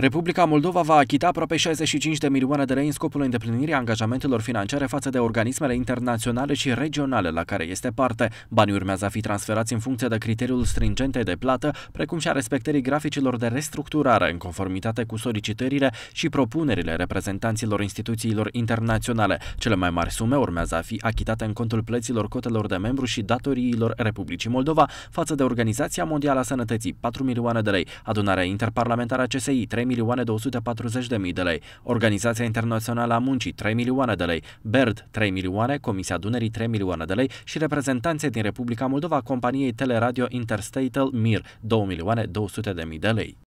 Republica Moldova va achita aproape 65 de milioane de lei în scopul îndeplinirii angajamentelor financiare față de organismele internaționale și regionale la care este parte. Banii urmează a fi transferați în funcție de criteriul stringente de plată, precum și a respectării graficilor de restructurare în conformitate cu solicitările și propunerile reprezentanților instituțiilor internaționale. Cele mai mari sume urmează a fi achitate în contul plăților cotelor de membru și datoriilor Republicii Moldova față de Organizația Mondială a Sănătății 4 milioane de lei, adunarea interparlamentară a CSI 3 milioane mii de lei, Organizația Internațională a Muncii 3 milioane de lei, BERD 3 milioane, Comisia Dunării 3 milioane de lei și reprezentanțe din Republica Moldova companiei Teleradio Interstatal Mir 2 milioane 200 de mii de lei.